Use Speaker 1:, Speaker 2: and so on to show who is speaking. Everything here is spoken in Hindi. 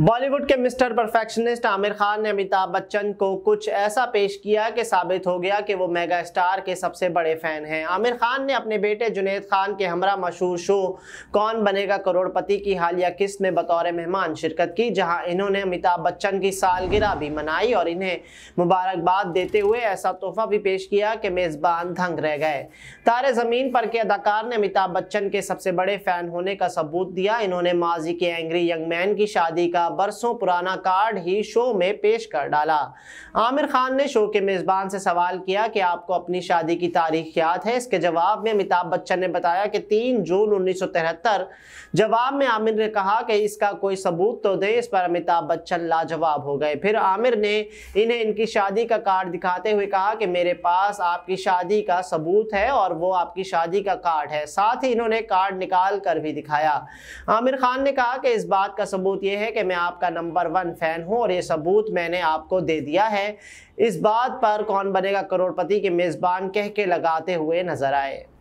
Speaker 1: बॉलीवुड के मिस्टर परफेक्शनिस्ट आमिर खान ने अमिताभ बच्चन को कुछ ऐसा पेश किया कि साबित हो गया कि वो मेगा स्टार के सबसे बड़े फ़ैन हैं आमिर खान ने अपने बेटे जुनेद खान के हमरा मशहूर शो कौन बनेगा करोड़पति की हालिया किस्त में बतौर मेहमान शिरकत की जहां इन्होंने अमिताभ बच्चन की सालगिरह भी मनाई और इन्हें मुबारकबाद देते हुए ऐसा तोहफा भी पेश किया कि मेज़बान दंग रह गए तारे ज़मीन पर के अदाकार ने अमिताभ बच्चन के सबसे बड़े फ़ैन होने का सबूत दिया इन्होंने माजी के एंग्री यंग मैन की शादी का का बरसों पुराना कार्ड ही शो में पेश कर डाला आमिर खान ने शो के मेज़बान से सवाल किया कि आपको अपनी शादी की तारीख याद है इसके जवाब में अमिताभ बच्चन ने बताया कि तीन जून उन्नीस जवाब में आमिर ने कहा कि इसका कोई सबूत तो दें इस पर अमिताभ बच्चन लाजवाब हो गए फिर आमिर ने इन्हें इनकी शादी का कार्ड दिखाते हुए कहा कि मेरे पास आपकी शादी का सबूत है और वो आपकी शादी का कार्ड है साथ ही इन्होंने कार्ड निकाल कर भी दिखाया आमिर खान ने कहा कि इस बात का सबूत यह है कि मैं आपका नंबर वन फैन हूँ और ये सबूत मैंने आपको दे दिया है इस बात पर कौन बनेगा करोड़पति के मेज़बान कह के लगाते हुए नजर आए